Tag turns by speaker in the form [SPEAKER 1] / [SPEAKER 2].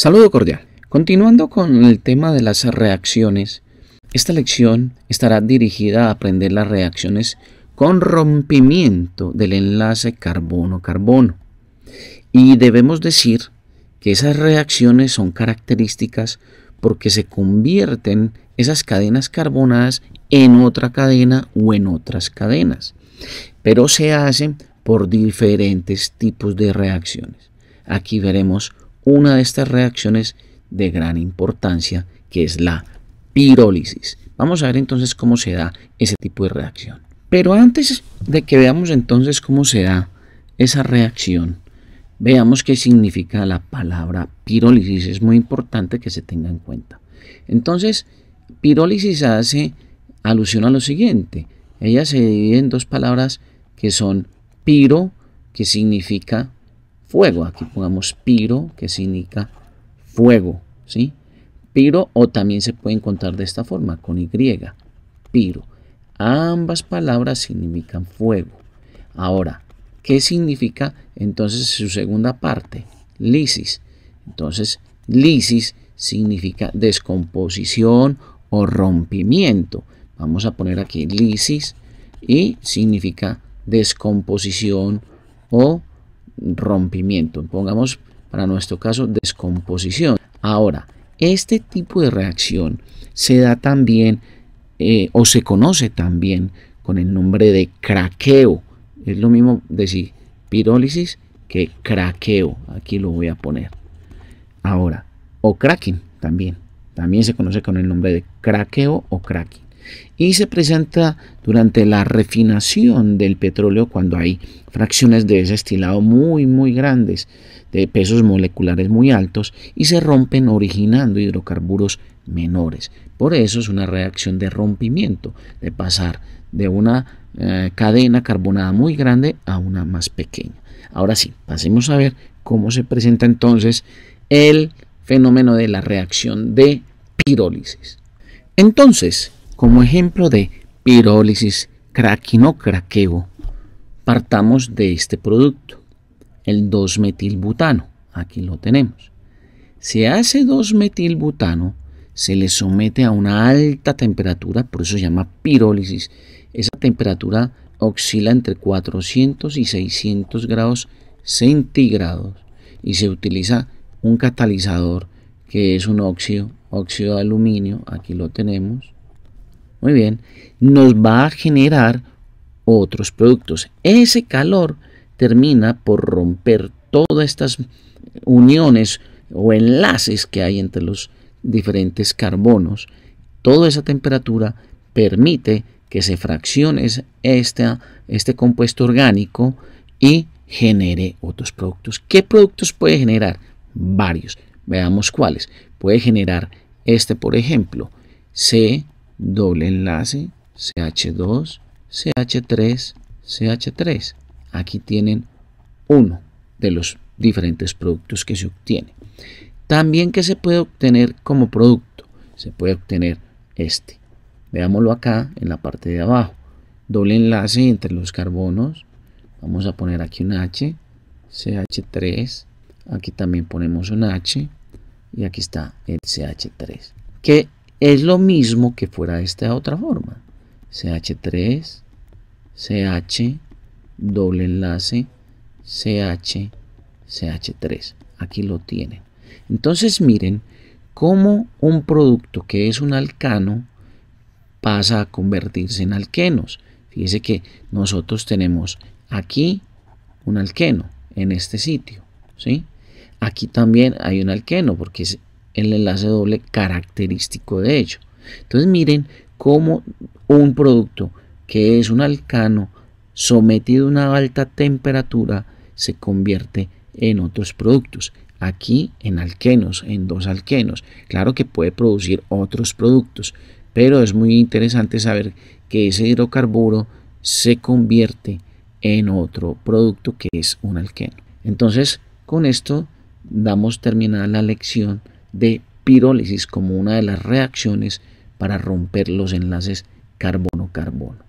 [SPEAKER 1] Saludo cordial. Continuando con el tema de las reacciones, esta lección estará dirigida a aprender las reacciones con rompimiento del enlace carbono-carbono. Y debemos decir que esas reacciones son características porque se convierten esas cadenas carbonadas en otra cadena o en otras cadenas. Pero se hacen por diferentes tipos de reacciones. Aquí veremos una de estas reacciones de gran importancia, que es la pirólisis. Vamos a ver entonces cómo se da ese tipo de reacción. Pero antes de que veamos entonces cómo se da esa reacción, veamos qué significa la palabra pirólisis. Es muy importante que se tenga en cuenta. Entonces, pirólisis hace alusión a lo siguiente. Ella se divide en dos palabras que son piro, que significa fuego. Aquí pongamos piro, que significa fuego, ¿sí? Piro o también se puede encontrar de esta forma, con Y, piro. Ambas palabras significan fuego. Ahora, ¿qué significa entonces su segunda parte? Lisis. Entonces, lisis significa descomposición o rompimiento. Vamos a poner aquí lisis y significa descomposición o rompimiento, pongamos para nuestro caso descomposición. Ahora, este tipo de reacción se da también eh, o se conoce también con el nombre de craqueo. Es lo mismo decir pirólisis que craqueo. Aquí lo voy a poner. Ahora, o cracking también. También se conoce con el nombre de craqueo o cracking y se presenta durante la refinación del petróleo cuando hay fracciones de ese muy muy grandes, de pesos moleculares muy altos y se rompen originando hidrocarburos menores. Por eso es una reacción de rompimiento, de pasar de una eh, cadena carbonada muy grande a una más pequeña. Ahora sí, pasemos a ver cómo se presenta entonces el fenómeno de la reacción de pirólisis. Entonces, como ejemplo de pirólisis craquino-craqueo, partamos de este producto, el 2-metilbutano. Aquí lo tenemos. Se hace 2-metilbutano se le somete a una alta temperatura, por eso se llama pirólisis, esa temperatura oscila entre 400 y 600 grados centígrados y se utiliza un catalizador que es un óxido, óxido de aluminio, aquí lo tenemos, muy bien, nos va a generar otros productos. Ese calor termina por romper todas estas uniones o enlaces que hay entre los diferentes carbonos. Toda esa temperatura permite que se fraccione este, este compuesto orgánico y genere otros productos. ¿Qué productos puede generar? Varios. Veamos cuáles. Puede generar este, por ejemplo, C doble enlace, CH2, CH3, CH3. Aquí tienen uno de los diferentes productos que se obtiene. También que se puede obtener como producto, se puede obtener este. Veámoslo acá en la parte de abajo. Doble enlace entre los carbonos. Vamos a poner aquí un H, CH3. Aquí también ponemos un H y aquí está el CH3. Que es lo mismo que fuera esta otra forma. CH3, CH, doble enlace, CH, CH3. Aquí lo tienen. Entonces miren cómo un producto que es un alcano pasa a convertirse en alquenos. fíjense que nosotros tenemos aquí un alqueno en este sitio. ¿sí? Aquí también hay un alqueno porque es el enlace doble característico de ello. Entonces miren cómo un producto que es un alcano sometido a una alta temperatura se convierte en otros productos. Aquí en alquenos, en dos alquenos. Claro que puede producir otros productos, pero es muy interesante saber que ese hidrocarburo se convierte en otro producto que es un alqueno. Entonces, con esto damos terminada la lección de pirólisis como una de las reacciones para romper los enlaces carbono-carbono.